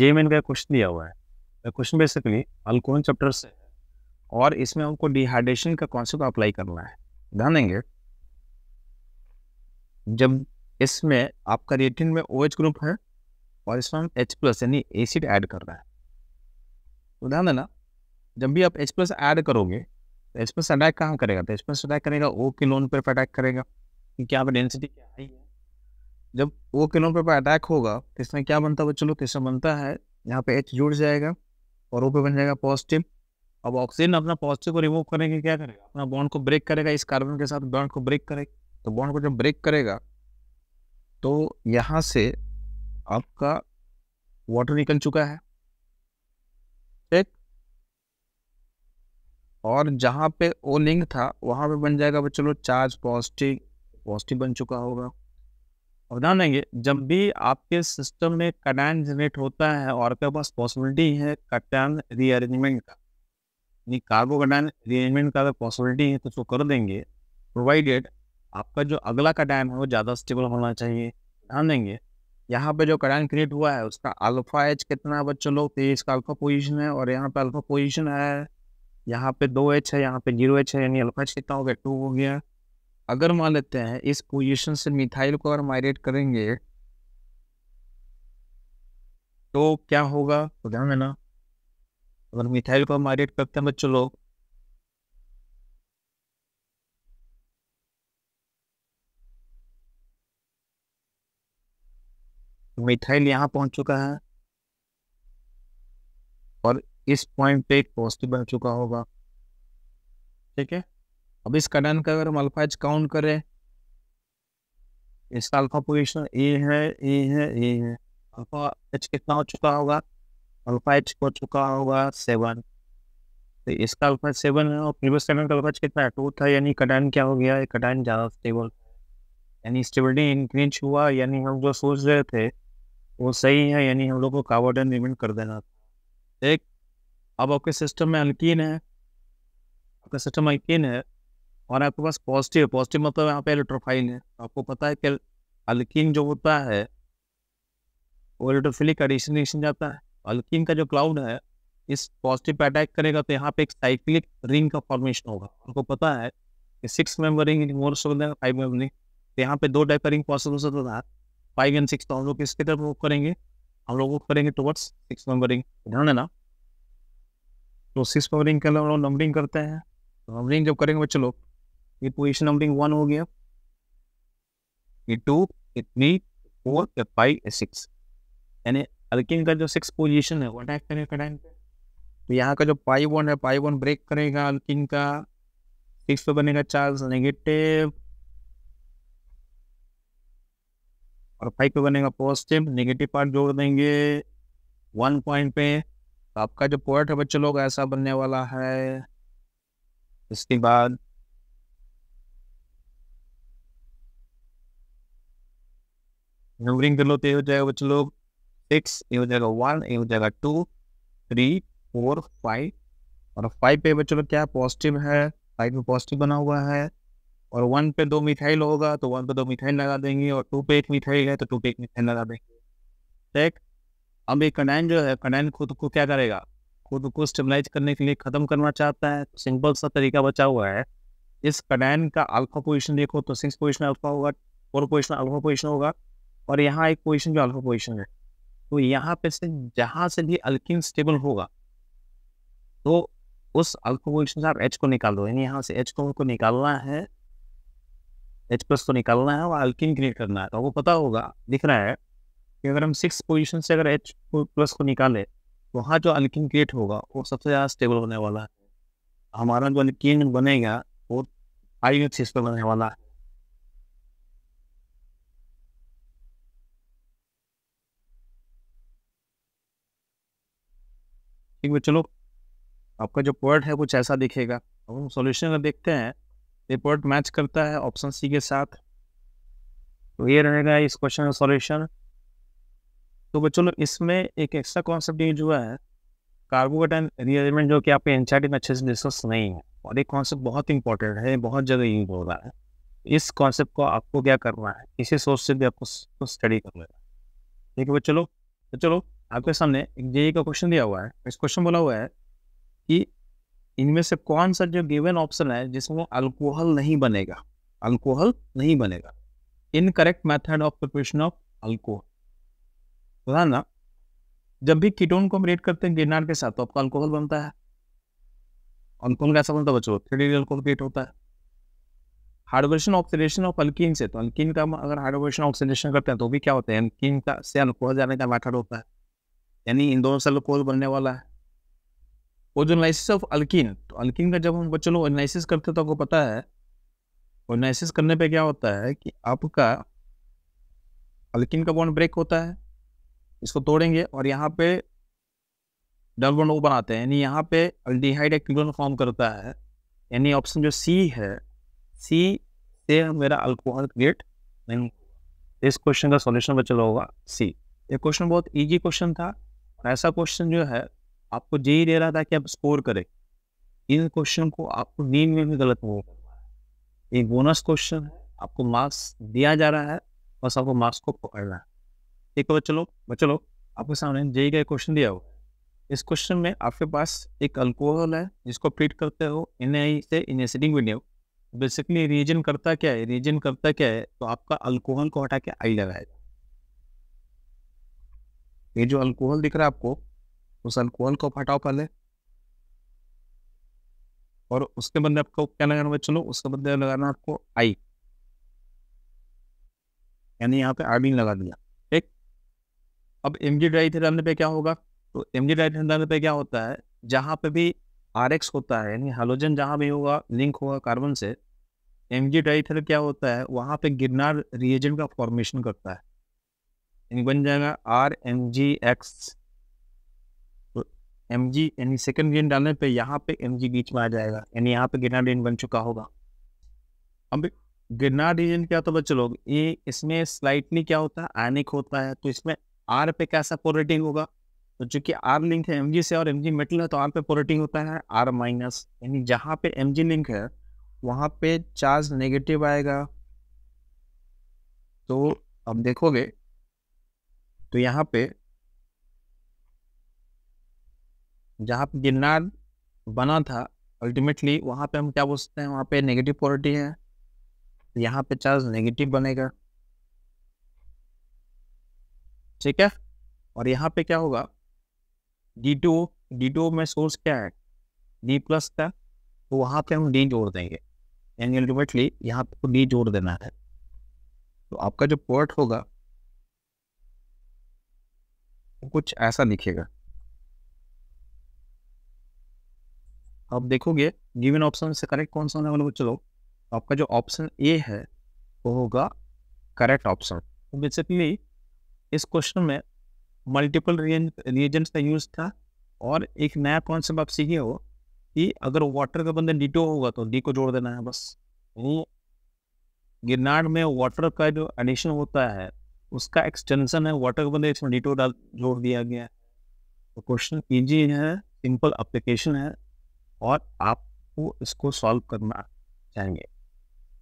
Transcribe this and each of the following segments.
जे में इनका क्वेश्चन दिया हुआ है क्वेश्चन बेसिकली अल्कोहल चैप्टर से और इसमें हमको डिहाइड्रेशन का कॉन्सेप्ट अप्लाई करना है ध्यान देंगे जब इसमें आपका रेटिन में ओ OH ग्रुप है और इसमें हम एच प्लस यानी एसिड ऐड कर रहा है तो ध्यान देना जब भी आप एच प्लस ऐड करोगे तो एच प्लस अटैक कहाँ करेगा तो एच प्लस अटैक करेगा ओ के लोन पर अटैक करेगा क्योंकि आप डेंसिटी क्या है जब वो किलोन पे अटैक होगा तो इसमें क्या बनता है बच्चों लोग इसमें बनता है यहाँ पे एच जुड़ जाएगा और ऊपर बन जाएगा पॉजिटिव अब ऑक्सीजन अपना पॉजिटिव को रिमूव करने के क्या करेगा अपना बॉन्ड को ब्रेक करेगा इस कार्बन के साथ बॉन्ड को ब्रेक करेगा तो बॉन्ड को जब ब्रेक करेगा तो यहाँ से आपका वाटर निकल चुका है ठीक और जहाँ पे ओ लिंक था वहाँ पे बन जाएगा चलो चार्ज पॉजिटिव पॉजिटिव बन चुका होगा और ध्यान देंगे जब भी आपके सिस्टम में कटैन जनरेट होता है और आपके पास पॉसिबिलिटी है कटैन रीअरेंजमेंट का यानी कार्गो कटैन रीअरेंजमेंट का अगर पॉसिबिलिटी है तो उसको कर देंगे प्रोवाइडेड आपका जो अगला कटैन है वो ज़्यादा स्टेबल होना चाहिए ध्यान देंगे यहाँ पे जो कटैन क्रिएट हुआ है उसका अल्फा एच कितना है बच्चों लोग तेईस का अल्फा पोजिशन है और यहाँ पे अल्फा आया है यहाँ पे दो एच है यहाँ पे जीरो एच है यानी अल्फा एच कितना हो गया टू हो गया अगर मान लेते हैं इस पोजीशन से मिथाइल को अगर माइग्रेट करेंगे तो क्या होगा तो ध्यान ना अगर मिथाइल को माइग्रेट करते हैं बच्चों तो लोग मिथाइल यहां पहुंच चुका है और इस पॉइंट पे एक पॉजिटिव बन चुका होगा ठीक है अब इसका डन का अगर हम अल्फा एच काउंट करें इसका अल्फा पोजिशन ए है ए है ए है अल्फा एच कितना हो चुका होगा अल्फा एच हो चुका होगा सेवन तो इसका अल्फा सेवन है और प्रीवियस कटन का अल्फा कितना टू था यानी कटाइन क्या हो गया कटाइन ज़्यादा स्टेबल यानी स्टेबिलिटी इंक्रीज हुआ यानी हम जो सोच रहे थे वो सही है यानी हम लोग को कार्बोडन रिमेंट कर देना था एक अब आपके सिस्टम में अल्किन है आपका सिस्टम अल्किन है और आपके पास पॉजिटिव पॉजिटिव मतलब यहाँ पे इलेक्ट्रोफाइल है तो आपको पता है कि अल्किन जो होता है वो इलेक्ट्रोफिलिक एडिशन जाता है अल्किन का जो क्लाउड है इस पॉजिटिव पे अटैक करेगा तो यहाँ पे एक साइक्लिक रिंग का फॉर्मेशन होगा आपको पता है कि six member ring more so five member ring तो यहाँ पे दो टाइप का रिंग पॉसिबल हो सकता था फाइव एंड सिक्स तो हम लोग किसके तरफ मूव करेंगे हम लोग मूव करेंगे टुवर्ड्स सिक्स मेंबर रिंग ध्यान है ना तो सिक्स मेंबर रिंग के अंदर हम लोग नंबरिंग करते हैं तो नंबरिंग जब करेंगे बच्चे लोग ये पोजिशन नंबरिंग वन हो गया ये टू ये थ्री फोर ये फाइव ये सिक्स यानी अल्किन का जो सिक्स पोजिशन है वो अटैक करेगा टाइम पे तो यहाँ का जो पाई वन है पाई वन ब्रेक करेगा अल्किन का सिक्स पे बनेगा चार्ज नेगेटिव और फाइव पे बनेगा पॉजिटिव नेगेटिव पार्ट जोड़ देंगे वन पॉइंट पे तो आपका जो पॉइंट है बच्चे लोग ऐसा बनने वाला है इसके बाद नंबरिंग कर लो तो ये हो जाएगा बच्चों लोग सिक्स ये हो जाएगा वन ये हो जाएगा टू थ्री फोर फाइव और फाइव पे बच्चों लोग क्या पॉजिटिव है फाइव में पॉजिटिव बना हुआ है और वन पे दो मिथाइल होगा तो वन पे दो मिथाइल लगा देंगे और टू पे एक मिथाइल है तो टू पे एक मिथाइल लगा देंगे देख अब ये कनैन जो है कनैन खुद को क्या करेगा खुद को स्टेबलाइज करने के लिए ख़त्म करना चाहता है तो सिंपल सा तरीका बचा हुआ है इस कनैन का अल्फा पोजिशन देखो तो सिक्स पोजिशन अल्फा होगा फोर पोजिशन अल्फा पोजिशन होगा और यहाँ एक पोजिशन जो अल्फा पोजिशन है तो यहाँ पे से जहाँ से भी अल्किन स्टेबल होगा तो उस अल्फा पोजिशन से आप एच को निकाल दो यानी यहाँ से एच को, को निकालना है एच प्लस को निकालना है और अल्किन क्रिएट करना है तो आपको पता होगा दिख रहा है कि अगर हम सिक्स पोजिशन से अगर एच प्लस को निकाले तो वहाँ जो अल्किन क्रिएट होगा वो सबसे ज़्यादा स्टेबल होने वाला है हमारा जो अल्किन बनेगा वो आई में बनने वाला है ठीक है चलो आपका जो पोर्ट है कुछ ऐसा दिखेगा अब हम सोल्यूशन में देखते हैं ये पोर्ट मैच करता है ऑप्शन सी के साथ तो ये रहेगा इस क्वेश्चन का सोल्यूशन तो बच्चों लोग इसमें एक एक्स्ट्रा कॉन्सेप्ट यूज हुआ है कार्बोकटाइन रिअरेंजमेंट जो कि आपके एनसीईआरटी में अच्छे से डिस्कस नहीं है और एक कॉन्सेप्ट बहुत इंपॉर्टेंट है बहुत जगह यूज हो रहा है इस कॉन्सेप्ट को आपको क्या करना है इसी सोच से भी आपको स्टडी करना है ठीक है बच्चों लोग चलो तो आपके सामने एक जे का क्वेश्चन दिया हुआ है इस क्वेश्चन बोला हुआ है कि इनमें से कौन सा जो गिवन ऑप्शन है जिसमें अल्कोहल नहीं बनेगा अल्कोहल नहीं बनेगा incorrect method of preparation of alcohol बता ना जब भी कीटोन को हम रेट करते हैं गिरनार के साथ तो आपका अल्कोहल बनता है अल्कोहल कैसा बनता है बच्चों थ्री अल्कोहल रेट होता है हार्डवर्शन ऑक्सीडेशन ऑफ अल्किन से तो अल्किन का अगर हार्डवर्शन ऑक्सीडेशन करते हैं तो भी क्या होता है अल्किन का से अल्कोहल जाने का मैथड होता है यानी इन दोनों कोल बनने वाला है ओजोनाइसिस ऑफ अल्किन तो अल्किन का जब हम बच्चों लोग करते तो आपको पता है ओजनाइसिस करने पे क्या होता है कि आपका अल्किन का बॉन्ड ब्रेक होता है इसको तोड़ेंगे और यहाँ पे डबल बॉन्ड वो बनाते हैं यानी यहाँ पे अल्डिहाइड एक फॉर्म करता है यानी ऑप्शन जो सी है सी से मेरा अल्कोहल क्रिएट नहीं इस क्वेश्चन का सॉल्यूशन बच्चों होगा सी ये क्वेश्चन बहुत इजी क्वेश्चन था ऐसा क्वेश्चन जो है आपको जे ही दे रहा था कि आप स्कोर करें इन क्वेश्चन को आपको नीम में भी गलत हो एक बोनस क्वेश्चन है आपको मार्क्स दिया जा रहा है बस आपको मार्क्स को पकड़ना है ठीक है चलो बच्चों लोग आपके सामने जेई का क्वेश्चन दिया हो इस क्वेश्चन में आपके पास एक अल्कोहल है जिसको ट्रीट करते हो इन से इन इनेसिडिंग विनियो बेसिकली रीजन करता क्या है रीजन करता क्या है तो आपका अल्कोहल को हटा के आई लगाया जाए ये जो अल्कोहल दिख रहा है आपको उस अल्कोहल को फटाओ पहले और उसके बदले आपको क्या लगाना चलो उसके बदले लगाना आपको आई यानी यहाँ पे आर्डिन लगा दिया ठीक अब एम जी ड्राई डालने पे क्या होगा तो एम जी ड्राई डालने पे क्या होता है जहां पे भी आर एक्स होता है यानी हाइलोजन जहां भी होगा लिंक होगा कार्बन से एम जी डाइथर क्या होता है वहां पे गिरनार रिएजेंट का फॉर्मेशन करता है बन जाएगा R M G X M G यानी सेकेंड गेन डालने पे यहाँ पे एम जी बीच में आ जाएगा यानी यहाँ पे डिजन बन चुका होगा अब डिजन क्या तो बच्चे लोग ये इसमें स्लाइटली क्या होता है आयनिक होता है तो इसमें आर पे कैसा पोरेटिंग होगा तो चूंकि आर लिंक है एम जी से और एम जी मेटल है तो आर पे पोरेटिंग होता है आर माइनस यानी जहाँ पे एम जी लिंक है वहाँ पे चार्ज नेगेटिव आएगा तो अब देखोगे तो यहाँ पे जहाँ पे गिरनार बना था अल्टीमेटली वहाँ पे हम क्या बोलते हैं वहाँ पे नेगेटिव पॉलिटी है यहाँ पे चार्ज नेगेटिव बनेगा ठीक है और यहाँ पे क्या होगा डी टू डी टू में सोर्स क्या है डी प्लस का तो वहाँ पे हम डी जोड़ देंगे यानी अल्टीमेटली यहाँ पे डी जोड़ देना है तो आपका जो पोर्ट होगा कुछ ऐसा दिखेगा आप देखोगे गिवन ऑप्शन से करेक्ट कौन सा होने वाला बच्चों लोग आपका जो ऑप्शन ए है वो होगा करेक्ट ऑप्शन तो बेसिकली इस क्वेश्चन में मल्टीपल रिएजेंट्स का यूज था और एक नया कॉन्सेप्ट आप सीखे हो कि अगर वाटर का बंदे डिटो होगा तो डी को जोड़ देना है बस वो गिरनाड में वाटर का जो एडिशन होता है उसका एक्सटेंशन है वाटर के इसमें डीटो डाल जोड़ दिया गया है तो क्वेश्चन ईजी है सिंपल अप्लीकेशन है और आपको इसको सॉल्व करना चाहेंगे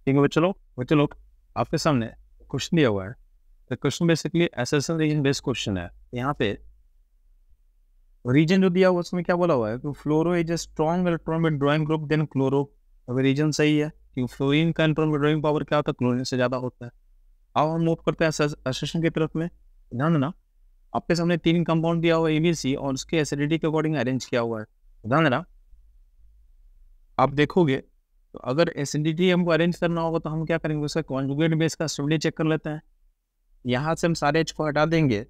ठीक है बच्चों लोग बच्चे लोग आपके सामने क्वेश्चन दिया हुआ है तो question basically S S reason based question है यहाँ पे रीजन जो दिया हुआ उसमें क्या बोला हुआ है कि fluoro is a strong electron withdrawing group then chloro अगर रीजन सही है क्योंकि फ्लोरिन का इलेक्ट्रॉन विद ड्रॉइंग पावर क्या होता है क्लोरिन से ज़्यादा होता है अब हम मूव करते हैं असेशन की तरफ में ध्यान देना आपके सामने तीन कंपाउंड दिया हुआ है एबीसी और उसके एसिडिटी के अकॉर्डिंग अरेंज किया हुआ है ध्यान देना आप देखोगे तो अगर एसिडिटी हमको अरेंज करना होगा तो हम क्या करेंगे उसका कॉन्जुगेट बेस का स्टेबिलिटी चेक कर लेते हैं यहाँ से हम सारे एच को हटा देंगे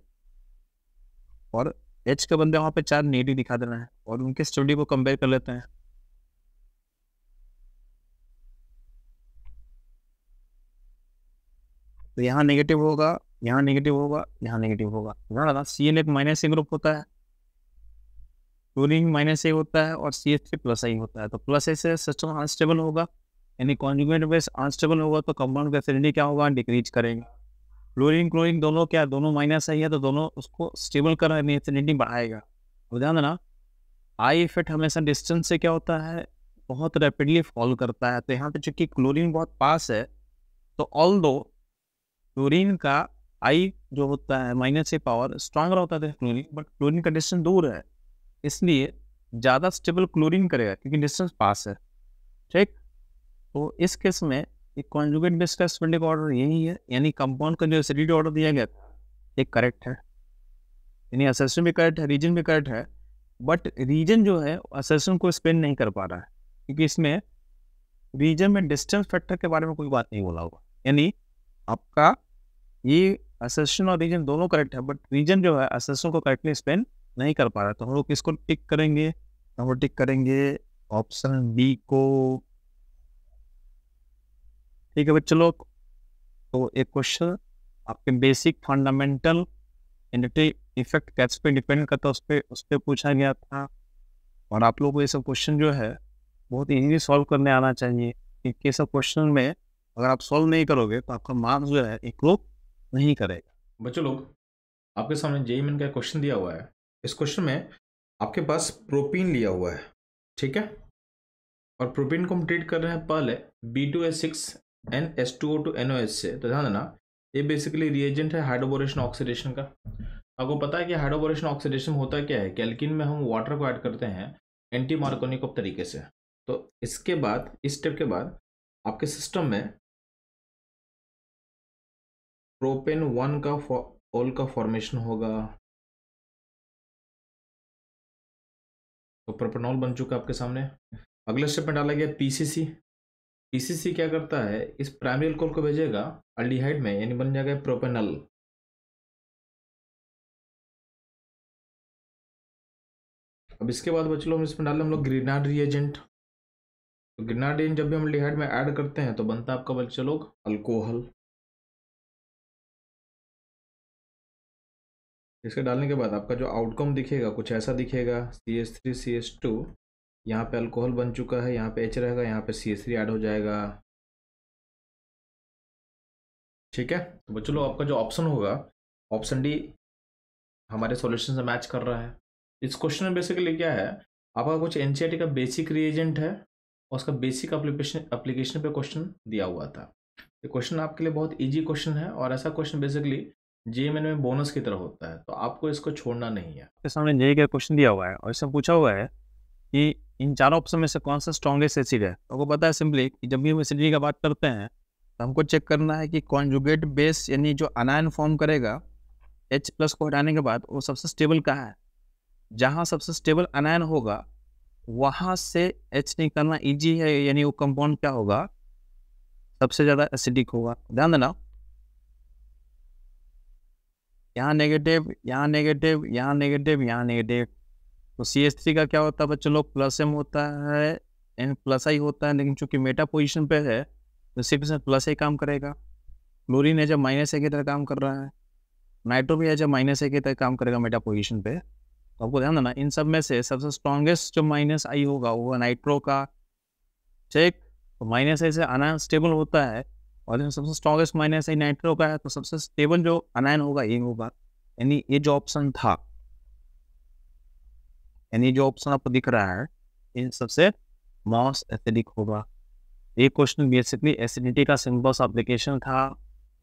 और एच के बंदे वहाँ पे चार नेटिव दिखा देना है और उनके स्टेबिलिटी को कंपेयर कर लेते हैं तो यहाँ नेगेटिव होगा यहाँ नेगेटिव होगा यहाँ नेगेटिव होगा ना सी एन एक माइनस ए ग्रुप होता है टूरिंग माइनस ए होता है और C H three plus I होता है तो प्लस ए से सिस्टम अनस्टेबल होगा यानी कॉन्जुमेंट बेस अनस्टेबल होगा तो कंपाउंड का एसिडिटी क्या होगा डिक्रीज करेंगे फ्लोरिन क्लोरिन दोनों क्या दोनों माइनस आई है तो दोनों उसको स्टेबल कर एसिडिटी बढ़ाएगा और ध्यान देना आई इफेक्ट हमेशा डिस्टेंस से क्या होता है बहुत रैपिडली फॉल करता है तो यहाँ पे चूंकि क्लोरीन बहुत पास है तो ऑल दो क्लोरीन का आई जो होता है माइनस ए पावर स्ट्रांग होता था क्लोरीन बट क्लोरीन का डिस्टेंस दूर है इसलिए ज़्यादा स्टेबल क्लोरीन करेगा क्योंकि डिस्टेंस पास है ठीक तो इस केस में एक कॉन्जुगेट बेस का ऑर्डर यही है यानी कंपाउंड का जो एसिडिटी ऑर्डर दिया गया था ये करेक्ट है यानी असेसन भी करेक्ट है रीजन भी करेक्ट है बट रीजन जो है असेसन को स्पेन नहीं कर पा रहा है क्योंकि इसमें रीजन में डिस्टेंस फैक्टर के बारे में कोई बात नहीं बोला हुआ यानी आपका ये असेशन और रीजन दोनों करेक्ट है बट रीजन जो है असेशन को करेक्टली एक्सप्लेन नहीं कर पा रहा तो हम लोग किसको टिक करेंगे हम लोग टिक करेंगे ऑप्शन बी को ठीक है बच्चे लोग तो एक क्वेश्चन आपके बेसिक फंडामेंटल इफेक्ट कैच पे डिपेंड करता है उस पर उस पर पूछा गया था और आप लोगों को ये सब क्वेश्चन जो है बहुत इजीली सॉल्व करने आना चाहिए क्योंकि सब क्वेश्चन में अगर आप सॉल्व नहीं करोगे तो आपका मार्क्स जो है इंप्रूव नहीं करेगा बच्चों लोग आपके सामने जेई मेन का क्वेश्चन दिया हुआ है इस क्वेश्चन में आपके पास प्रोपीन लिया हुआ है ठीक है और प्रोपीन को हम ट्रीट कर रहे हैं पहले B two S six N S two O two N O S से तो ध्यान देना ये बेसिकली रिएजेंट है हाइड्रोबोरेशन ऑक्सीडेशन का आपको पता है कि हाइड्रोबोरेशन ऑक्सीडेशन होता क्या है कैल्किन में हम वाटर को ऐड करते हैं एंटी मार्कोनिक तरीके से तो इसके बाद इस स्टेप के बाद आपके सिस्टम में प्रोपेन वन का ओल का फॉर्मेशन होगा तो प्रोपेनॉल बन चुका आपके सामने अगले स्टेप में डाला गया पीसीसी पीसीसी क्या करता है इस प्राइमरी अल्कोहल को भेजेगा अल्डिहाइड में यानी बन जाएगा प्रोपेनल अब इसके बाद बच्चों हम इसमें डाले हम लोग ग्रीनाड रिएजेंट तो रिएजेंट जब भी हम अल्डिहाइड में ऐड करते हैं तो बनता है आपका बच्चे लोग अल्कोहल इसके डालने के बाद आपका जो आउटकम दिखेगा कुछ ऐसा दिखेगा C S three C S two यहाँ पर अल्कोहल बन चुका है यहाँ पे एच रहेगा यहाँ पे सी एस थ्री ऐड हो जाएगा ठीक है तो बच्चों लोग आपका जो ऑप्शन होगा ऑप्शन डी हमारे सॉल्यूशन से मैच कर रहा है इस क्वेश्चन में बेसिकली क्या है आपका कुछ एन e का बेसिक रिएजेंट है और उसका बेसिक अप्लीकेशन अप्लीकेशन पर क्वेश्चन दिया हुआ था ये क्वेश्चन आपके लिए बहुत ईजी क्वेश्चन है और ऐसा क्वेश्चन बेसिकली जेईमेन में बोनस की तरह होता है तो आपको इसको छोड़ना नहीं है इसके सामने जेई का क्वेश्चन दिया हुआ है और इसमें पूछा हुआ है कि इन चारों ऑप्शन में से कौन सा स्ट्रॉन्गेस्ट एसिड है आपको पता है सिंपली कि जब भी हम एसिडिटी का बात करते हैं तो हमको चेक करना है कि कॉन्जुगेट बेस यानी जो अनायन फॉर्म करेगा एच प्लस को हटाने के बाद वो सबसे स्टेबल कहाँ है जहाँ सबसे स्टेबल अनायन होगा वहाँ से एच निकालना ईजी है यानी वो कंपाउंड क्या होगा सबसे ज़्यादा एसिडिक होगा ध्यान देना यहाँ नेगेटिव यहाँ नेगेटिव यहाँ नेगेटिव यहाँ नेगेटिव तो सी एस थ्री का क्या होता है बच्चों लोग प्लस एम होता है एन प्लस आई होता है लेकिन चूंकि मेटा पोजिशन पे है तो सिर्फ इसमें प्लस ही काम करेगा क्लोरिन है जब माइनस ए की तरह काम कर रहा है नाइट्रो भी है जब माइनस ए की तरह काम करेगा मेटा पोजिशन पे तो आपको ध्यान देना इन सब में से सबसे स्ट्रॉन्गेस्ट जो माइनस आई होगा वो नाइट्रो का ठीक तो माइनस ए से आना स्टेबल होता है और सबसे स्ट्रॉगेस्ट माइनस है नाइट्रो का है तो सबसे स्टेबल जो अनायन होगा ये होगा यानी ये जो ऑप्शन था यानी जो ऑप्शन आपको दिख रहा है इन सबसे मॉस एथेडिक होगा ये क्वेश्चन बेसिकली एसिडिटी का सिंपल एप्लीकेशन था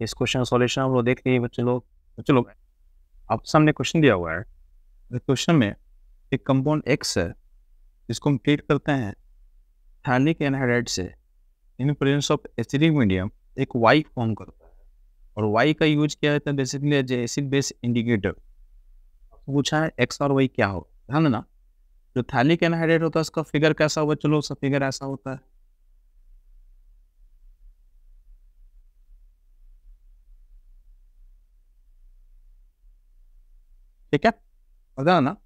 इस क्वेश्चन का सोल्यूशन हम लोग देख रहे हैं बच्चे लोग बच्चे लोग आप सामने क्वेश्चन दिया हुआ है क्वेश्चन में एक कंपाउंड एक्स है जिसको हम ट्रीट करते हैं थैनिक एनहाइड्राइड से in presence of acidic medium एक वाई फॉर्म करता है और वाई का यूज किया जाता है बेसिकली एसिड बेस इंडिकेटर पूछा है एक्स और वाई क्या हो ध्यान ना जो थैलिक एनहाइड्रेट होता है उसका फिगर कैसा हुआ चलो उसका फिगर ऐसा होता है ठीक है पता ना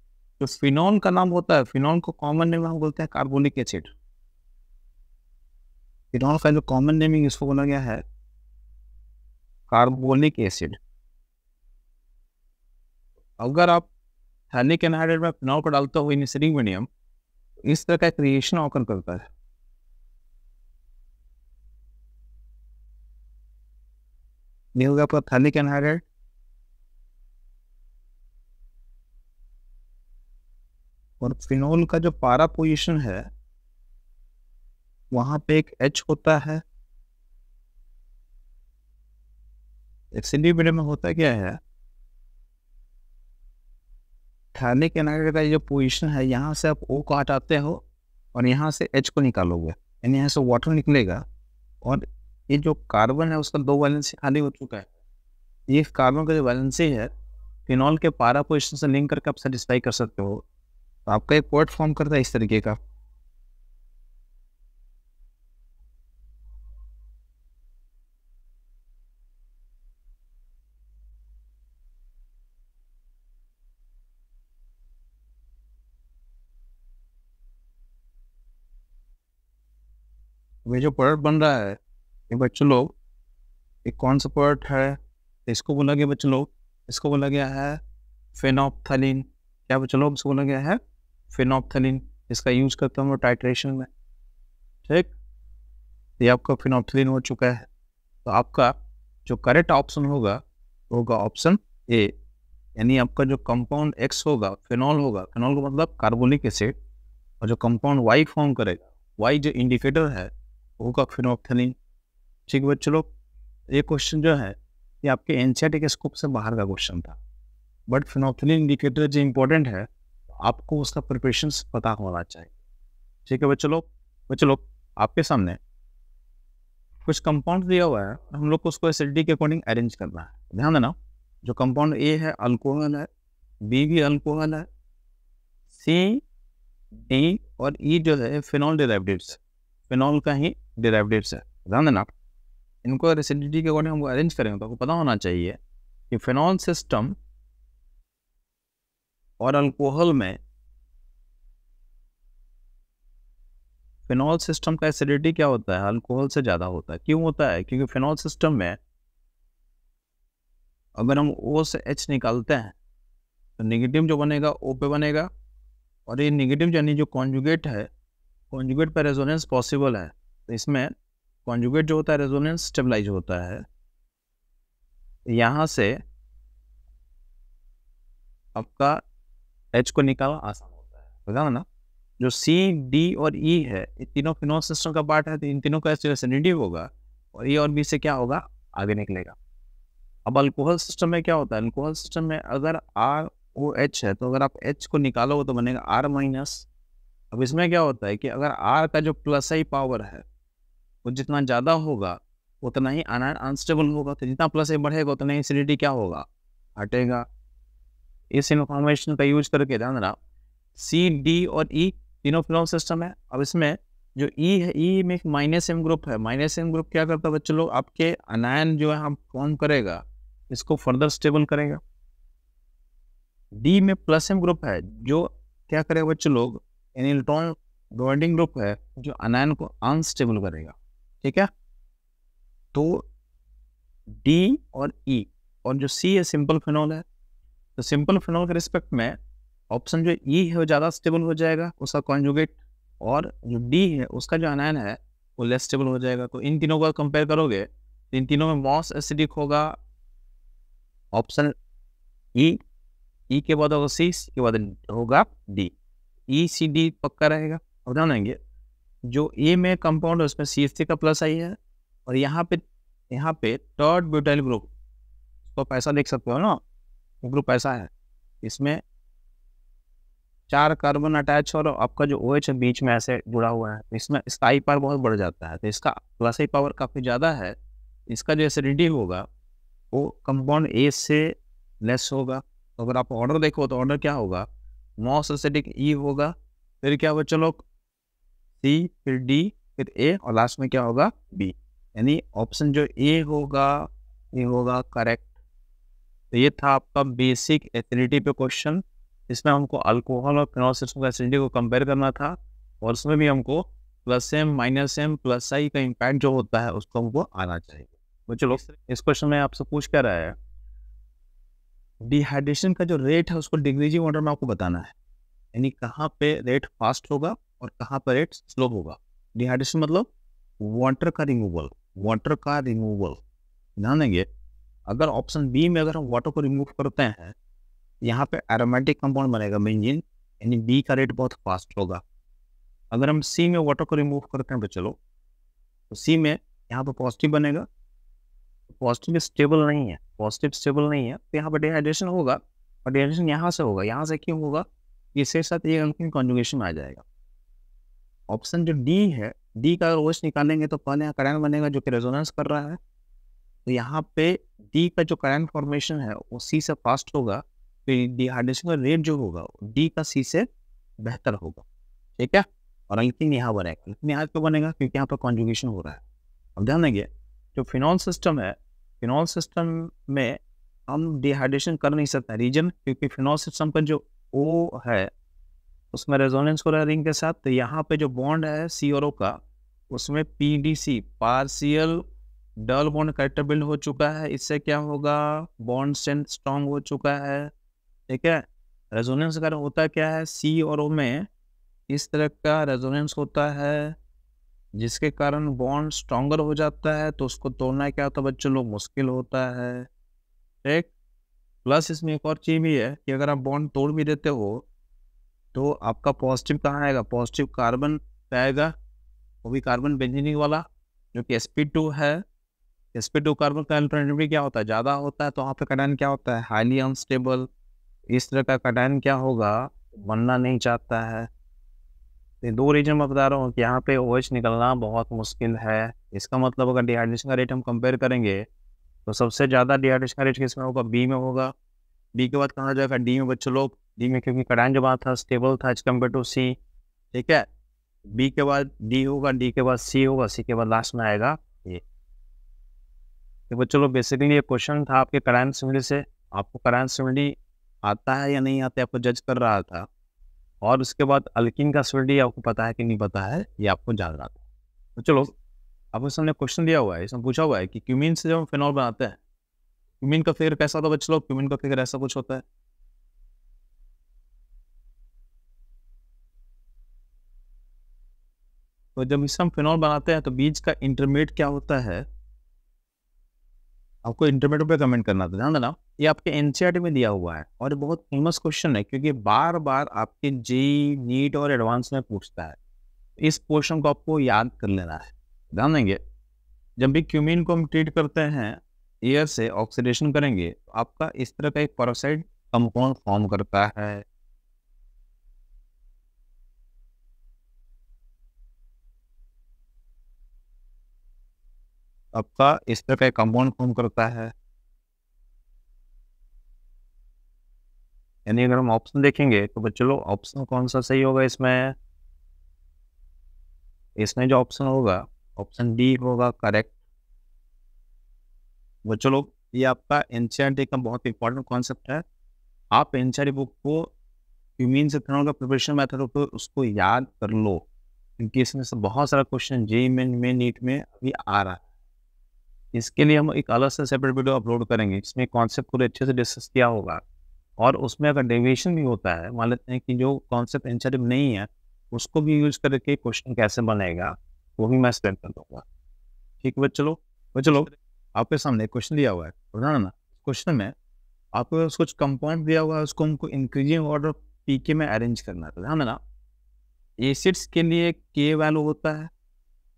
जो फिनॉल का नाम होता है फिनॉल को कॉमन नेम हम बोलते हैं कार्बोनिक एसिड फिनॉल का जो कॉमन नेमिंग इसको बोला गया है कार्बोनिक एसिड अगर आप थैलिक एनहाइड्रेट में फिनॉल को डालते हो इन इनिसरिंग मीडियम इस तरह का क्रिएशन ऑकर करता है ये होगा आपका थैलिक एनहाइड्रेट और फिनोल का जो पारा पोजीशन है वहां पे एक एच होता है मीडियम में होता क्या है थाने के नगर का जो पोजीशन है यहाँ से आप ओ को हटाते हो और यहाँ से एच को निकालोगे यानी यहाँ से वाटर निकलेगा और ये जो कार्बन है उसका दो वैलेंसी खाली हो चुका है ये कार्बन का जो वैलेंसी है फिनॉल के पारा पोजिशन से लिंक करके आप सेटिस्फाई कर सकते हो तो आपका एक पोर्ट फॉर्म करता है इस तरीके का वे जो प्रोडक्ट बन रहा है ये बच्चों लोग ये कौन सा प्रोडक्ट है इसको बोला गया बच्चों लोग इसको बोला गया है फेनोपथलिन क्या बच्चों लोग इसको बोला गया है फिनोपथलिन इसका यूज़ करते हैं हम टाइट्रेशन में ठीक ये आपका फिनोपथलिन हो चुका है तो आपका जो करेक्ट ऑप्शन होगा वो होगा ऑप्शन ए यानी आपका जो कंपाउंड एक्स होगा फिनॉल होगा फिनॉल का मतलब कार्बोनिक एसिड और जो कंपाउंड वाई फॉर्म करेगा वाई जो इंडिकेटर है होगा फिनोक्थलिन ठीक है चलो ये क्वेश्चन जो है ये आपके एन के स्कोप से बाहर का क्वेश्चन था बट फिनोक्थलिन इंडिकेटर जो इम्पोर्टेंट है आपको उसका प्रिपरेशन पता होना चाहिए ठीक है बच्चे लोग बच्चे लोग आपके सामने कुछ कंपाउंड दिया हुआ है हम लोग को उसको एसिडिटी के अकॉर्डिंग अरेंज करना है ध्यान देना जो कंपाउंड ए है अल्कोहल है बी भी अल्कोहल है सी डी और ई e जो है फिनॉल है फिनॉल का ही डेराइवेटिव्स है ध्यान देना इनको अगर एसिडिटी के अकॉर्डिंग हम अरेंज करेंगे तो आपको पता होना चाहिए कि फिनॉल सिस्टम और अल्कोहल में फिनॉल सिस्टम का एसिडिटी क्या होता है अल्कोहल से ज़्यादा होता है क्यों होता है क्योंकि फिनॉल सिस्टम में अगर हम ओ से एच निकालते हैं तो निगेटिव जो बनेगा ओ पे बनेगा और ये निगेटिव यानी जो कॉन्जुगेट है कॉन्जुगेट पर रेजोनेंस पॉसिबल है तो इसमें कॉन्जुगेट जो होता है रेजोनेंस स्टेबलाइज होता है यहाँ से आपका एच को निकालना आसान होता है बताओ ना जो सी डी और ई e है इन तीनों फिनोल सिस्टम का पार्ट है तो इन तीनों का एच नेगेटिव होगा और ई e और बी से क्या होगा आगे निकलेगा अब अल्कोहल सिस्टम में क्या होता है अल्कोहल सिस्टम में अगर आर ओ एच है तो अगर आप एच को निकालोगे तो बनेगा आर माइनस अब इसमें क्या होता है कि अगर आर का जो प्लस आई पावर है वो जितना ज़्यादा होगा उतना ही अनायन अनस्टेबल होगा तो जितना प्लस आई बढ़ेगा उतना ही एसिडिटी क्या होगा हटेगा इस इन्फॉर्मेशन का यूज करके ध्यान रहा सी डी और ई e, तीनों फिनोल सिस्टम है अब इसमें जो ई e है ई e में एक माइनस एम ग्रुप है माइनस एम ग्रुप क्या करता है बच्चे लोग आपके अनायन जो है हम फॉर्म करेगा इसको फर्दर स्टेबल करेगा डी में प्लस एम ग्रुप है जो क्या करेगा बच्चे लोग एन इलेक्ट्रॉन बॉन्डिंग ग्रुप है जो अनायन को अनस्टेबल करेगा ठीक है तो डी और ई e, और जो सी है सिंपल फिनॉल है तो सिंपल फिनॉल के रिस्पेक्ट में ऑप्शन जो ई e है वो ज़्यादा स्टेबल हो जाएगा उसका कॉन्जुगेट और जो डी है उसका जो अनायन है वो लेस स्टेबल हो जाएगा तो इन तीनों को कंपेयर करोगे तो इन तीनों में मॉस एसिडिक होगा ऑप्शन ई ई के बाद होगा सी के बाद होगा डी ई सी डी पक्का रहेगा अब ध्यान आएंगे जो ए में कंपाउंड है उसमें सी एफ सी का प्लस आई है और यहाँ पे यहाँ पे टर्ड ब्यूटाइल ग्रुप तो पैसा देख सकते हो ना ग्रुप ऐसा है इसमें चार कार्बन अटैच और आपका जो ओ OH एच है बीच में ऐसे जुड़ा हुआ है इसमें इसका आई पावर बहुत बढ़ जाता है तो इसका प्लस आई पावर काफ़ी ज़्यादा है इसका जो एसिडिटी होगा वो कंपाउंड ए से लेस होगा तो अगर आप ऑर्डर देखो तो ऑर्डर क्या होगा एसिडिक ई होगा फिर क्या बच्चों चलो सी फिर डी फिर ए और लास्ट में क्या होगा बी यानी ऑप्शन जो ए होगा ये होगा करेक्ट तो ये था आपका बेसिक एसिडिटी पे क्वेश्चन इसमें हमको अल्कोहल और फिनोसिस एसिडिटी को कंपेयर करना था और उसमें भी हमको plus M minus M plus I का इम्पैक्ट जो होता है उसको हमको आना चाहिए बच्चों तो चलो इस क्वेश्चन में आपसे पूछ क्या रहा है डिहाइड्रेशन का जो रेट है उसको डिग्रीजी ऑर्डर में आपको बताना है यानी कहाँ पे रेट फास्ट होगा और कहाँ पर रेट स्लो होगा डिहाइड्रेशन मतलब वाटर का रिमूवल वाटर का रिमूवल ध्यान देंगे अगर ऑप्शन बी में अगर हम वाटर को रिमूव करते हैं यहाँ पे एरोमेटिक कंपाउंड बनेगा बेंजीन यानी बी का रेट बहुत फास्ट होगा अगर हम सी में वाटर को रिमूव करते हैं तो चलो तो सी में यहाँ पर पॉजिटिव बनेगा पॉजिटिव स्टेबल नहीं है पॉजिटिव स्टेबल नहीं है तो यहाँ पर डिहाइड्रेशन होगा और डिहाइड्रेशन यहाँ से होगा यहाँ से क्यों होगा इसके साथ ये अंतिम कॉन्जुगेशन आ जाएगा ऑप्शन जो डी है डी का अगर ओएस निकालेंगे तो पहले यहाँ करंट बनेगा जो कि रेजोनेंस कर रहा है तो यहाँ पे डी का जो करंट फॉर्मेशन है वो सी से फास्ट होगा फिर तो डिहाइड्रेशन का रेट जो होगा डी का सी से बेहतर होगा ठीक है और अंतिम यहाँ बनेगा अंतिम यहाँ क्यों बनेगा क्योंकि यहाँ पर कॉन्जुगेशन हो रहा है अब ध्यान देंगे जो फिनॉल सिस्टम है फिनॉल सिस्टम में हम डिहाइड्रेशन कर नहीं सकते रीजन क्योंकि फिनॉल सिस्टम पर जो ओ है उसमें रेजोनेंस हो रहा है रिंग के साथ तो यहाँ पे जो बॉन्ड है सी और ओ का उसमें P D C partial double bond character build हो चुका है इससे क्या होगा बॉन्ड स्ट्रेंथ स्ट्रांग हो चुका है ठीक है रेजोनेंस अगर होता क्या है सी और ओ में इस तरह का रेजोनेंस होता है जिसके कारण बॉन्ड स्ट्रोंगर हो जाता है तो उसको तोड़ना क्या होता है बच्चों लोग मुश्किल होता है ठीक प्लस इसमें एक और चीज़ भी है कि अगर आप बॉन्ड तोड़ भी देते हो तो आपका पॉजिटिव कहाँ आएगा पॉजिटिव कार्बन आएगा वो भी कार्बन बेंजीनिंग वाला जो कि एस है एस कार्बन का अल्टरनेटिविटी क्या होता है ज़्यादा होता है तो वहाँ पर कटायन क्या होता है हाईली अनस्टेबल इस तरह का कटायन क्या होगा बनना नहीं चाहता है तो दो रीजन मैं बता रहा हूँ कि यहाँ पे ओ OH निकलना बहुत मुश्किल है इसका मतलब अगर डिहाइड्रेशन का रेट हम कंपेयर करेंगे तो सबसे ज़्यादा डिहाइड्रेशन का रेट किसमें होगा बी में होगा बी के बाद कहाँ जाएगा डी में बच्चों लोग डी में क्योंकि कडाइन जमा था स्टेबल था एज कम्पेयर टू सी ठीक है बी के बाद डी होगा डी के बाद सी होगा सी के बाद लास्ट में आएगा ए तो बच्चों लोग बेसिकली ये क्वेश्चन था आपके करायन सिमिली से आपको करायन सिमिली आता है या नहीं आता है आपको जज कर रहा था और उसके बाद अल्किन का असिडिटी आपको पता है कि नहीं पता है ये आपको जान रहा था तो चलो आपको सामने क्वेश्चन दिया हुआ है इसमें पूछा हुआ है कि क्यूमिन से जब हम फिनॉल बनाते हैं क्यूमिन का फिगर कैसा होता है चलो क्यूमिन का फिगर ऐसा कुछ होता है तो जब इससे हम फिनॉल बनाते हैं तो बीज का इंटरमीडिएट क्या होता है आपको इंटरमीडियट पे कमेंट करना था ध्यान देना ये आपके एनसीआरटी में दिया हुआ है और ये बहुत फेमस क्वेश्चन है क्योंकि बार बार आपके जी नीट और एडवांस में पूछता है इस पोर्शन को आपको याद कर लेना है ध्यान देंगे जब भी क्यूमिन को हम ट्रीट करते हैं एयर से ऑक्सीडेशन करेंगे तो आपका इस तरह का एक परोसाइड कंपाउंड फॉर्म करता है आपका इस तरह का कंपाउंड फॉर्म करता है यानी अगर हम ऑप्शन देखेंगे तो बच्चों लोग ऑप्शन कौन सा सही होगा इसमें इसमें जो ऑप्शन होगा ऑप्शन डी होगा करेक्ट बच्चों लोग ये आपका एनसीआरटी का बहुत इंपॉर्टेंट कॉन्सेप्ट है आप एनसीआरटी बुक को यूमीन से का प्रिपरेशन मेथड होकर उसको याद कर लो क्योंकि इसमें से बहुत सारा क्वेश्चन जेई मेन में नीट में अभी आ रहा है इसके लिए हम एक अलग से सेपरेट वीडियो अपलोड करेंगे इसमें कॉन्सेप्ट पूरे अच्छे से डिस्कस किया होगा और उसमें अगर डेविएशन भी होता है मान लेते हैं कि जो कॉन्सेप्ट एंसरिव नहीं है उसको भी यूज करके क्वेश्चन कैसे बनेगा वो भी मैं एक्सप्लेन कर दूंगा ठीक है चलो वो तो चलो आपके सामने क्वेश्चन दिया हुआ है ना ना क्वेश्चन में आपके पास कुछ कंपाउंड दिया हुआ है उसको हमको इंक्रीजिंग ऑर्डर पी के में अरेंज करना है ध्यान देना एसिड्स के लिए के वैल्यू होता है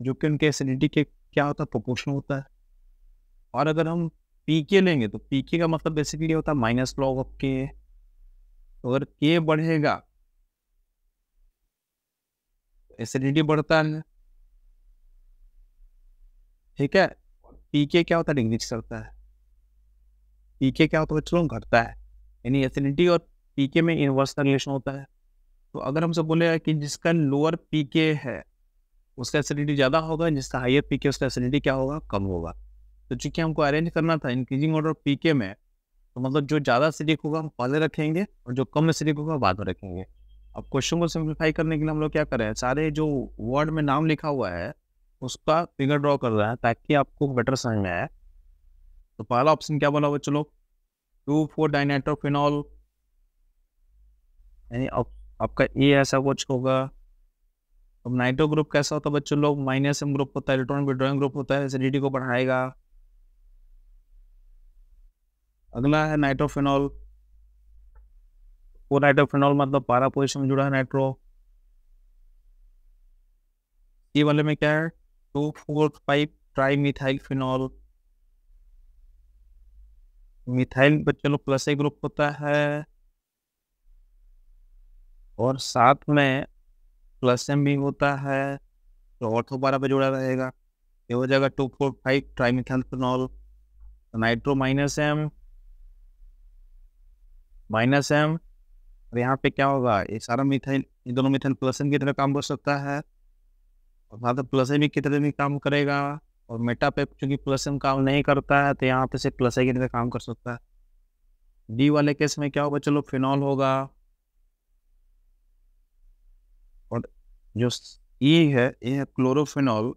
जो कि उनके एसिडिटी के क्या होता है प्रोपोर्शन होता है और अगर हम पी के लेंगे तो पी के का मतलब बेसिकली होता है माइनस लॉग ऑफ के अगर के बढ़ेगा एसिडिटी बढ़ता है ठीक है पी के क्या होता है डिग्निज करता है पी के क्या होता है चलो घटता है यानी एसिडिटी और पी के में इनवर्स का रिलेशन होता है तो अगर हमसे बोलेगा कि जिसका लोअर पी के है उसका एसिडिटी ज़्यादा होगा जिसका हाइयर पी के उसका एसिडिटी क्या होगा कम होगा तो चूंकि हमको अरेंज करना था इंक्रीजिंग ऑर्डर पी के में तो मतलब जो ज़्यादा सीरीक होगा हम पहले रखेंगे और जो कम सीरीक होगा बाद में रखेंगे अब क्वेश्चन को सिंप्लीफाई करने के लिए हम लोग क्या कर रहे हैं सारे जो वर्ड में नाम लिखा हुआ है उसका फिगर ड्रॉ कर रहा है ताकि आपको बेटर समझ में आए तो पहला ऑप्शन क्या बोला हुआ चलो टू फोर डाइनाइट्रोफिनॉल यानी आप, आपका ए ऐसा कुछ होगा अब नाइट्रो ग्रुप कैसा होता है बच्चों लोग माइनस एम ग्रुप होता है इलेक्ट्रॉनिक विड्रॉइंग ग्रुप होता है एसिडिटी को बढ़ाएगा अगला है नाइट्रोफिनॉल वो नाइट्रोफेनॉल मतलब पारा पोजिशन में जुड़ा है नाइट्रो ये वाले में क्या है two four five trimethyl phenol methyl बच्चे चलो प्लस ए ग्रुप होता है और साथ में प्लस एम भी होता है तो ऑर्थो तो बारह पे जुड़ा रहेगा ये हो जाएगा two four five trimethyl phenol तो nitro minus M minus M और यहाँ पे क्या होगा ये सारा मिथेन इन दोनों मिथाइल प्लस एम की तरह काम कर सकता है और वहाँ तो प्लस एम की तरह भी काम करेगा और मेटा पे चूंकि प्लस एम काम नहीं करता है तो यहाँ पे से प्लस एम की तरह काम कर सकता है डी वाले केस में क्या होगा चलो फिनॉल होगा और जो ई है ये है क्लोरोफिनॉल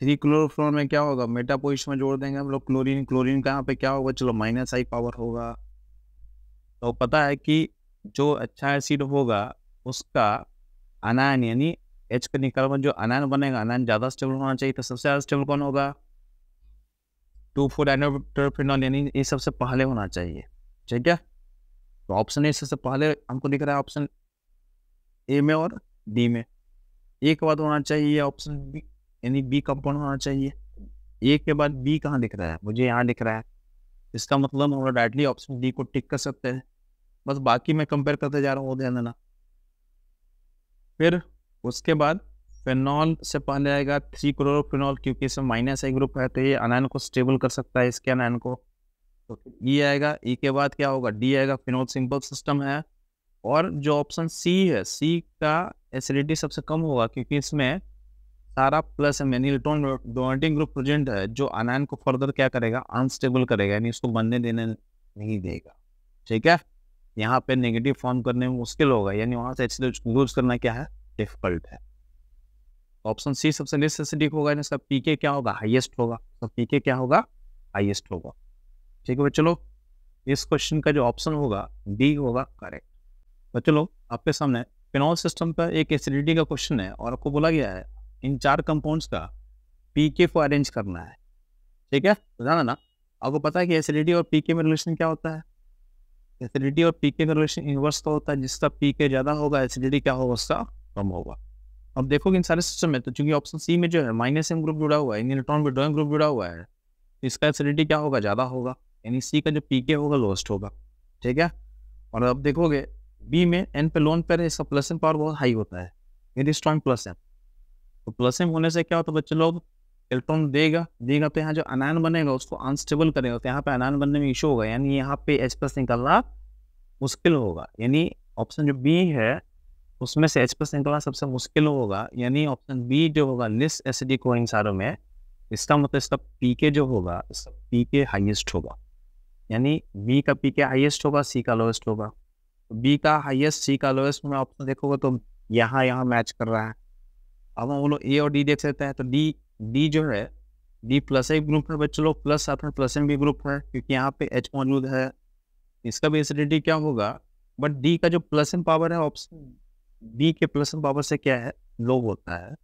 थ्री क्लोरोफिनॉल में क्या होगा मेटा पोजिशन में जोड़ देंगे हम लोग क्लोरीन क्लोरीन का यहाँ पे क्या होगा चलो माइनस आई पावर होगा तो पता है कि जो अच्छा एसिड होगा उसका अनायन यानी एच के निकलवा जो अनायन बनेगा अनायन ज़्यादा स्टेबल होना चाहिए तो सबसे ज़्यादा स्टेबल कौन होगा टू फोर एनोटोफिनॉल यानी ये सबसे पहले होना चाहिए ठीक है तो ऑप्शन ए सबसे पहले हमको दिख रहा है ऑप्शन ए में और डी में ए के बाद होना चाहिए ऑप्शन बी यानी बी कंपाउंड होना चाहिए ए के बाद बी कहाँ दिख रहा है मुझे यहाँ दिख रहा है इसका मतलब हम डायरेक्टली ऑप्शन डी को टिक कर सकते हैं बस बाकी मैं कंपेयर करते जा रहा हूँ वो ध्यान देना फिर उसके बाद फेनॉल से पहले आएगा थ्री करोड़ फिनॉल क्योंकि इसमें माइनस आई ग्रुप है तो ये अनायन को स्टेबल कर सकता है इसके अनायन को तो ई e आएगा ई e के बाद क्या होगा डी आएगा फिनॉल सिंपल सिस्टम है और जो ऑप्शन सी है सी का एसिडिटी सबसे कम होगा क्योंकि इसमें सारा प्लस है many electron donating group present है जो अनायन को फर्दर क्या करेगा अनस्टेबल करेगा यानी उसको बनने देने नहीं देगा ठीक है यहाँ पे नेगेटिव फॉर्म करने में मुश्किल होगा यानी वहाँ से एच लूज करना क्या है डिफिकल्ट है ऑप्शन सी सबसे नेसेसिटी होगा यानी सब पीके क्या होगा हाईएस्ट होगा तो पीके क्या होगा हाईएस्ट होगा ठीक है बच्चों तो इस क्वेश्चन का जो ऑप्शन होगा डी होगा करेक्ट बच्चों तो चलो आपके सामने फिनॉल सिस्टम पर एक एसिडिटी का क्वेश्चन है और आपको बोला गया है इन चार कंपाउंड्स का पीके को अरेंज करना है ठीक है जाना ना आपको पता है कि एसिडिटी और पीके में रिलेशन क्या होता है एसिडिटी और पीके का रिलेशन इन्वर्स तो होता है जिसका पी के ज़्यादा होगा एसिडिटी क्या होगा उसका कम होगा अब देखो इन सारे सिस्टम में तो चूंकि ऑप्शन सी में जो है माइनस एम ग्रुप जुड़ा हुआ है इलेक्ट्रॉन विड्रॉइंग ग्रुप जुड़ा हुआ है तो इसका एसिडिटी क्या होगा ज़्यादा होगा यानी सी का जो पी होगा लोस्ट होगा ठीक है और अब देखोगे बी में एन पे लोन पर इसका प्लस एम पावर बहुत हाई होता है वेरी स्ट्रॉन्ग प्लस एम तो प्लस एम होने से क्या होता है बच्चे लोग इलेक्ट्रॉन देगा देगा तो यहाँ जो अनायन बनेगा उसको अनस्टेबल करेगा तो यहाँ पे अनायन बनने में इशू होगा यानी यहाँ पे एच प्लस निकलना मुश्किल होगा यानी ऑप्शन जो बी है उसमें से एच प्लस निकलना सबसे मुश्किल होगा यानी ऑप्शन बी जो होगा लिस एसिडिक हो इन सारों में इसका मतलब इसका पीके जो होगा इसका पीके हाईएस्ट होगा यानी बी का पीके हाईएस्ट होगा सी का लोएस्ट होगा बी तो का हाइएस्ट सी का लोएस्ट में ऑप्शन देखोगे तो यहाँ यहाँ मैच कर रहा है अब हम बोलो ए और डी देख सकते हैं तो डी डी जो है डी प्लस ए ग्रुप है बच्चों लोग प्लस साथ में प्लस एन भी ग्रुप है क्योंकि यहाँ पे एच मौजूद है इसका भी एसिडिटी क्या होगा बट डी का जो प्लस एन पावर है ऑप्शन डी के प्लस एन पावर से क्या है लो होता है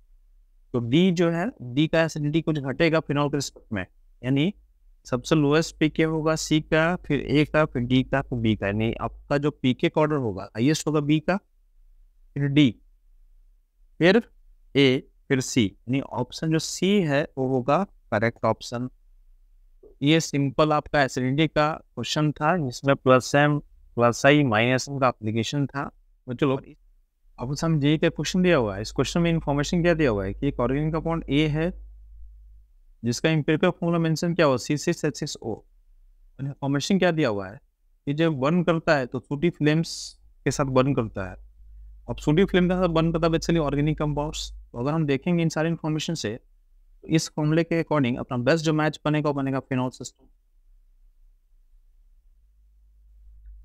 तो डी जो है डी का एसिडिटी कुछ घटेगा फिनॉल के रिस्पेक्ट में यानी सबसे लोएस्ट पी के होगा सी का फिर ए का फिर डी का फिर बी का यानी आपका जो पी के का ऑर्डर होगा हाइएस्ट होगा बी का फिर डी फिर ए फिर सी यानी ऑप्शन जो सी है वो होगा करेक्ट ऑप्शन ये सिंपल आपका एसिडिटी का क्वेश्चन था जिसमें plus M plus I minus M का अप्लीकेशन था तो चलो अब हम जी का क्वेश्चन दिया हुआ है इस क्वेश्चन में इन्फॉर्मेशन क्या दिया हुआ है कि एक का पॉइंट ए है जिसका इम्पेरिकल फॉर्मूला मेंशन क्या हुआ C six H six O information क्या दिया हुआ है कि जब बर्न करता है तो सूटी फ्लेम्स के साथ बर्न करता है अब सूटी फ्लेम के साथ बर्न करता है बेसिकली ऑर्गेनिक कंपाउंड तो अगर हम देखेंगे इन सारी इन्फॉर्मेशन से तो इस फॉर्मूले के अकॉर्डिंग अपना बेस्ट जो मैच बनेगा बनेगा फिनॉल सिस्टम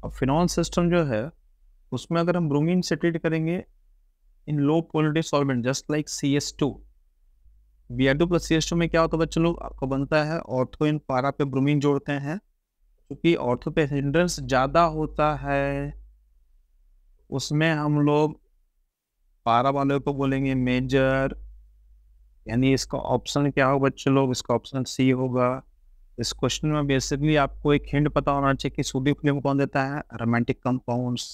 अब फिनॉल सिस्टम जो है उसमें अगर हम ब्रोमीन से ट्रीट करेंगे in low polarity solvent just like C S two B R two plus C S two में क्या होता है बच्चों लोग आपको बनता है ऑर्थो इन पारा पे ब्रोमीन जोड़ते हैं क्योंकि ऑर्थो पे हिंड्रेंस ज़्यादा होता है उसमें हम लोग बारह वालों को बोलेंगे मेजर यानी इसका ऑप्शन क्या होगा बच्चे लोग इसका ऑप्शन सी होगा इस क्वेश्चन में बेसिकली आपको एक हिंड पता होना चाहिए कि सूदी फिल्म कौन देता है रोमांटिक कंपाउंड्स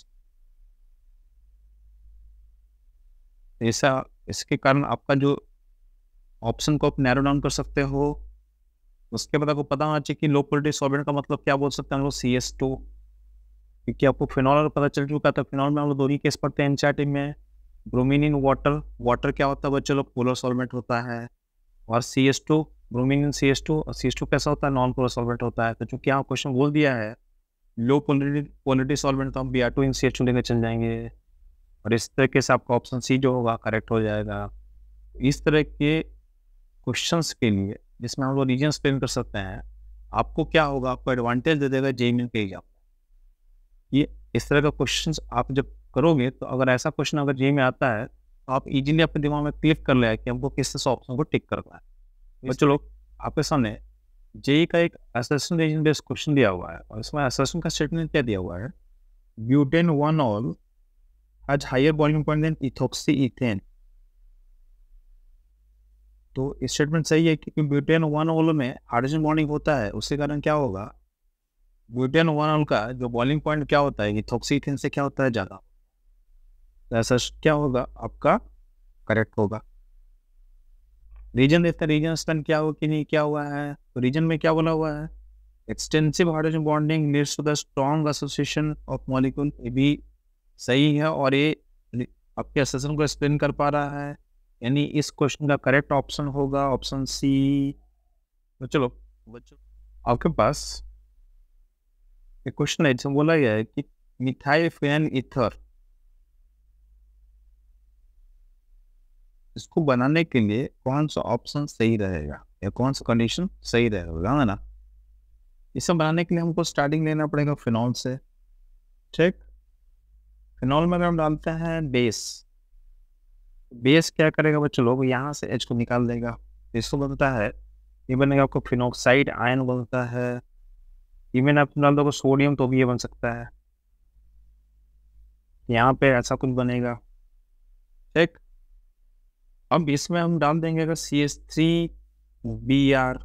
ऐसा इसके कारण आपका जो ऑप्शन को आप नैरो डाउन कर सकते हो उसके बाद आपको पता होना चाहिए कि लो पोलिटी सॉबेंट का मतलब क्या बोल सकते हैं हम सी एस टू क्योंकि आपको फिनॉल पता चल चुका था फिनॉल तो में हम लोग दो ही केस पढ़ते हैं एन में ब्रोमीन इन वाटर वाटर क्या होता है बच्चों लोग पोलर सॉल्वेंट होता है और C S two bromine in C S two और सी एस टू कैसा होता है नॉन पोलर सॉल्वेंट होता है तो चूँकि यहाँ क्वेश्चन बोल दिया है लो पोलिटी सॉल्वेंट तो हम B R two in C S two लेकर चल जाएंगे और इस तरीके से आपका ऑप्शन सी जो होगा करेक्ट हो जाएगा इस तरह के क्वेश्चंस के लिए जिसमें हम लोग रीजन स्पेन कर सकते हैं आपको क्या होगा आपको एडवांटेज दे देगा जेईमेन के एग्जाम ये इस तरह का क्वेश्चंस आप जब करोगे तो अगर ऐसा क्वेश्चन अगर जे में आता है तो आप इजीली अपने दिमाग में क्लिक कर लिया कि हमको किस से ऑप्शन को टिक करना है बच्चों लोग आपके सामने जे का एक असेसन रीजन बेस्ड क्वेश्चन दिया हुआ है और इसमें असेसन का स्टेटमेंट क्या दिया हुआ है butane one ol has higher boiling point than ethoxy ethane तो स्टेटमेंट सही है क्योंकि ब्यूटेन वन ऑल में हाइड्रोजन बॉन्डिंग होता है उसके कारण क्या होगा ब्यूटेन वन ऑल का जो बॉइलिंग पॉइंट क्या होता है इथोक्सी इथेन से क्या होता है ज़्यादा तो ऐसा क्या होगा आपका करेक्ट होगा रीजन देखते हैं रीजन स्टन क्या हुआ कि नहीं क्या हुआ है तो रीजन में क्या बोला हुआ है extensive hydrogen bonding leads to the strong association of molecule ये भी सही है और ये आपके एसेसन को एक्सप्लेन कर पा रहा है यानी इस क्वेश्चन का करेक्ट ऑप्शन होगा ऑप्शन सी तो चलो बच्चों आपके पास एक क्वेश्चन है जिसमें बोला गया है कि मिथाइल फैन इथर इसको बनाने के लिए कौन सा ऑप्शन सही रहेगा या कौन सा कंडीशन सही रहेगा है ना इसे बनाने के लिए हमको स्टार्टिंग लेना पड़ेगा फिनॉल से ठीक फिनॉल में अगर हम डालते हैं बेस बेस क्या करेगा बच्चों लोग यहाँ से एच को निकाल देगा इसको बनता है ये बनेगा आपको फिनोक्साइड आयन बनता है इवन आप डाल दो सोडियम तो भी ये बन सकता है यहाँ पे ऐसा कुछ बनेगा ठीक अब इसमें हम डाल देंगे अगर C S three B R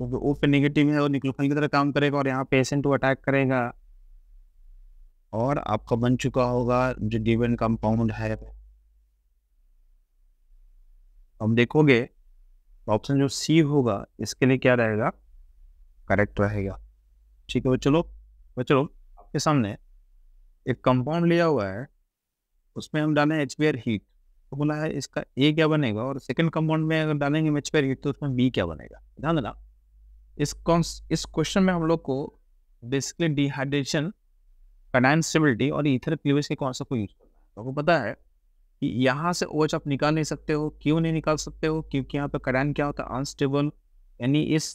O पे निगेटिव है और निक्लोफेन की तरह काम करेगा और यहाँ पेशेंट को अटैक करेगा और आपका बन चुका होगा जो गिवन कंपाउंड है अब देखोगे ऑप्शन जो सी होगा इसके लिए क्या रहेगा करेक्ट रहेगा ठीक है वो चलो वो चलो आपके सामने एक कंपाउंड लिया हुआ है उसमें हम डालें एच हीट तो बोला है इसका ए क्या बनेगा और सेकंड कंपाउंड में अगर डालेंगे मैच पेयर तो उसमें बी क्या बनेगा ध्यान देना इस कौन इस क्वेश्चन में हम लोग को बेसिकली डिहाइड्रेशन कनाइन और इथर क्लिवेज के कौन सा को यूज करना है तो पता है कि यहाँ से ओच आप निकाल नहीं सकते हो क्यों नहीं निकाल सकते हो क्योंकि यहाँ पर कनाइन क्या होता है अनस्टेबल यानी इस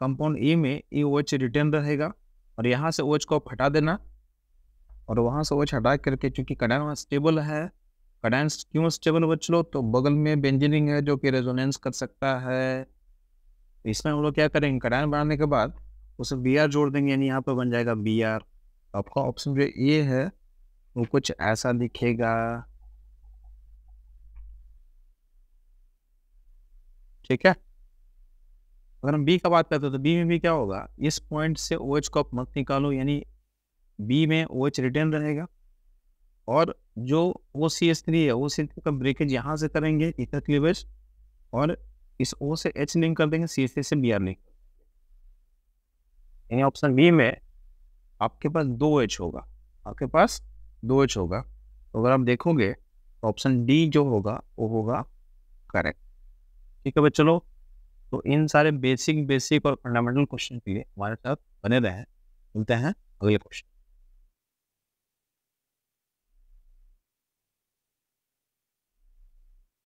कंपाउंड ए में ए ओच रिटर्न रहेगा और यहाँ से ओच को हटा देना और वहाँ से ओच हटा करके चूँकि कनाइन वहाँ स्टेबल है कडेंस क्यों स्टेबल बच लो तो बगल में बेंजीनिंग है जो कि रेजोनेंस कर सकता है तो इसमें हम लोग क्या करेंगे कडेंस बनाने के बाद उसे बी आर जोड़ देंगे यानी यहाँ पर बन जाएगा बी आर तो आपका ऑप्शन जो ये है वो कुछ ऐसा दिखेगा ठीक है अगर हम बी का बात करते हैं तो बी में भी क्या होगा इस पॉइंट से ओ एच को आप मत निकालो यानी बी में ओ एच रिटर्न रहेगा और जो ओ सी एस थ्री है ओ सी थ्री का ब्रेकेज यहाँ से करेंगे इधर क्लीवेज और इस ओ से एच लिंक कर देंगे सी एस थ्री से बी आर लिंक यानी ऑप्शन बी में आपके पास दो एच होगा आपके पास दो एच होगा तो अगर आप देखोगे तो ऑप्शन डी जो होगा वो होगा करेक्ट ठीक है भाई चलो तो इन सारे बेसिक बेसिक और फंडामेंटल क्वेश्चन के लिए हमारे साथ बने रहें मिलते हैं अगले क्वेश्चन